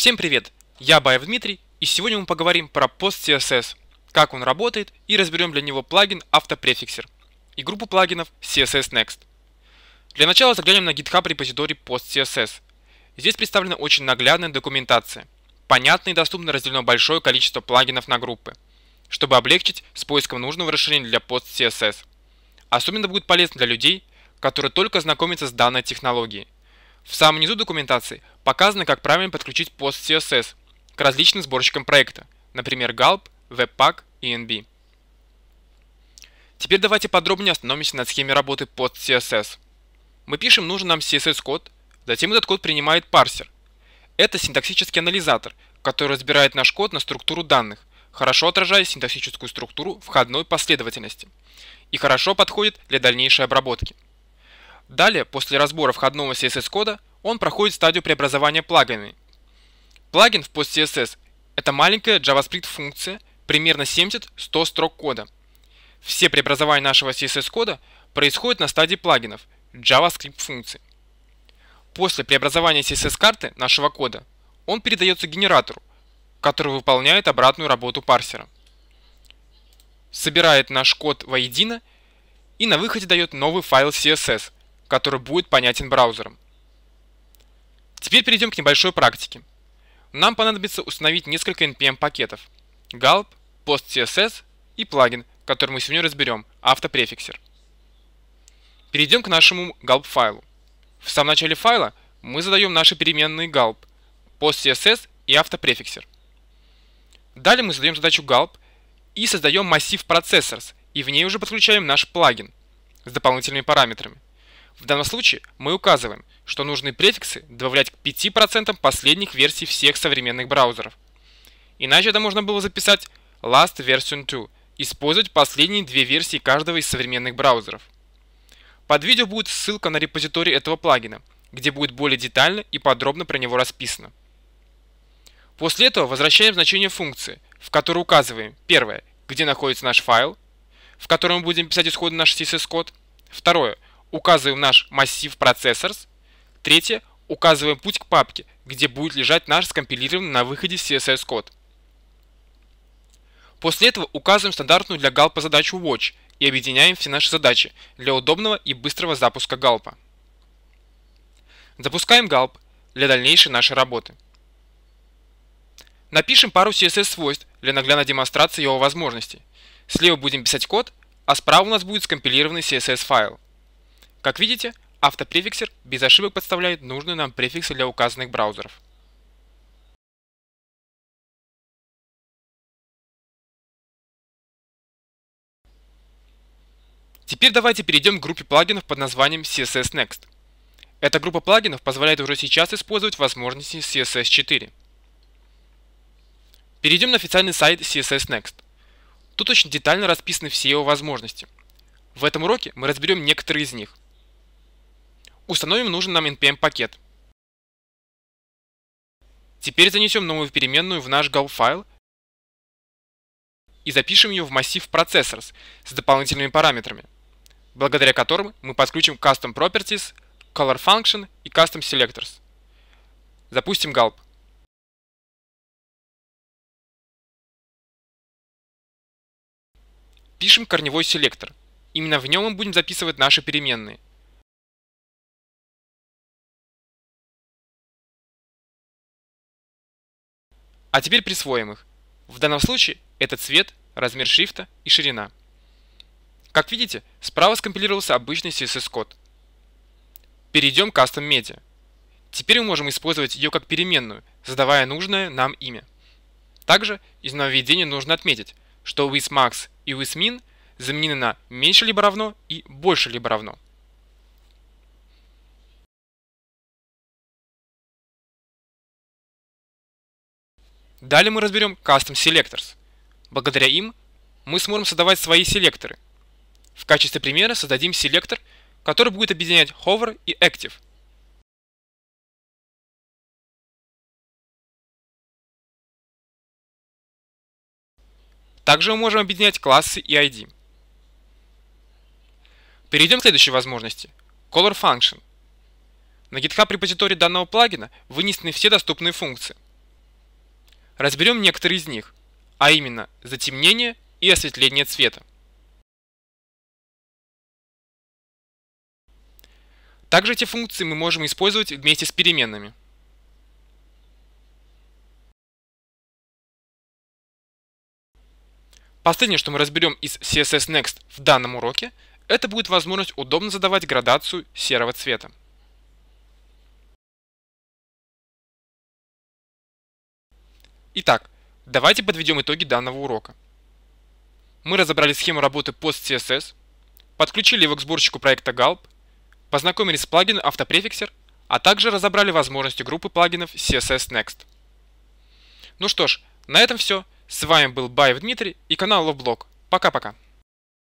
Всем привет! Я Баев Дмитрий, и сегодня мы поговорим про PostCSS, как он работает, и разберем для него плагин автопрефиксер и группу плагинов CSS Next. Для начала заглянем на GitHub репозиторий PostCSS. Здесь представлена очень наглядная документация. Понятно и доступно разделено большое количество плагинов на группы, чтобы облегчить с поиском нужного расширения для PostCSS. Особенно будет полезно для людей, которые только знакомятся с данной технологией – в самом низу документации показано, как правильно подключить пост CSS к различным сборщикам проекта, например, Gulp, Webpack и NB. Теперь давайте подробнее остановимся над схеме работы под CSS. Мы пишем нужен нам CSS-код, затем этот код принимает парсер. Это синтаксический анализатор, который разбирает наш код на структуру данных, хорошо отражая синтаксическую структуру входной последовательности и хорошо подходит для дальнейшей обработки. Далее, после разбора входного CSS-кода, он проходит стадию преобразования плагинами. Плагин в PostCSS – это маленькая JavaScript-функция, примерно 70-100 строк кода. Все преобразования нашего CSS-кода происходят на стадии плагинов – JavaScript-функций. После преобразования CSS-карты нашего кода он передается генератору, который выполняет обратную работу парсера. Собирает наш код воедино и на выходе дает новый файл CSS – который будет понятен браузером. Теперь перейдем к небольшой практике. Нам понадобится установить несколько NPM-пакетов. Gulp, PostCSS и плагин, который мы сегодня разберем, автопрефиксер. Перейдем к нашему gulp файлу. В самом начале файла мы задаем наши переменные gulp, postcss и автопрефиксер. Далее мы задаем задачу gulp и создаем массив processors, и в ней уже подключаем наш плагин с дополнительными параметрами. В данном случае мы указываем, что нужные префиксы добавлять к 5% последних версий всех современных браузеров. Иначе это можно было записать last version 2, использовать последние две версии каждого из современных браузеров. Под видео будет ссылка на репозиторий этого плагина, где будет более детально и подробно про него расписано. После этого возвращаем значение функции, в которой указываем, первое, где находится наш файл, в котором мы будем писать исходный наш CSS-код, второе – указываем наш массив Processors. Третье, указываем путь к папке, где будет лежать наш скомпилированный на выходе CSS код. После этого указываем стандартную для галпа задачу Watch и объединяем все наши задачи для удобного и быстрого запуска галпа. Запускаем галп для дальнейшей нашей работы. Напишем пару CSS-свойств для наглядной демонстрации его возможностей. Слева будем писать код, а справа у нас будет скомпилированный CSS-файл. Как видите, автопрефиксер без ошибок подставляет нужные нам префиксы для указанных браузеров. Теперь давайте перейдем к группе плагинов под названием CSS Next. Эта группа плагинов позволяет уже сейчас использовать возможности CSS4. Перейдем на официальный сайт CSS Next. Тут очень детально расписаны все его возможности. В этом уроке мы разберем некоторые из них – Установим нужный нам npm-пакет. Теперь занесем новую переменную в наш gulp файл и запишем ее в массив processors с дополнительными параметрами, благодаря которым мы подключим custom properties, color function и custom selectors. Запустим gulp. Пишем корневой селектор. Именно в нем мы будем записывать наши переменные – А теперь присвоим их. В данном случае это цвет, размер шрифта и ширина. Как видите, справа скомпилировался обычный CSS-код. Перейдем к Custom Media. Теперь мы можем использовать ее как переменную, задавая нужное нам имя. Также из нововведения нужно отметить, что WithMax и WithMin заменены на меньше либо равно и больше либо равно. Далее мы разберем Custom Selectors. Благодаря им мы сможем создавать свои селекторы. В качестве примера создадим селектор, который будет объединять Hover и Active. Также мы можем объединять классы и ID. Перейдем к следующей возможности – Color Function. На GitHub репозитории данного плагина вынесены все доступные функции. Разберем некоторые из них, а именно затемнение и осветление цвета. Также эти функции мы можем использовать вместе с переменными. Последнее, что мы разберем из CSS Next в данном уроке, это будет возможность удобно задавать градацию серого цвета. Итак, давайте подведем итоги данного урока. Мы разобрали схему работы PostCSS, подключили его к сборщику проекта Gulp, познакомились с плагином Автопрефиксер, а также разобрали возможности группы плагинов CSS Next. Ну что ж, на этом все. С вами был Баев Дмитрий и канал Ловблог. Пока-пока.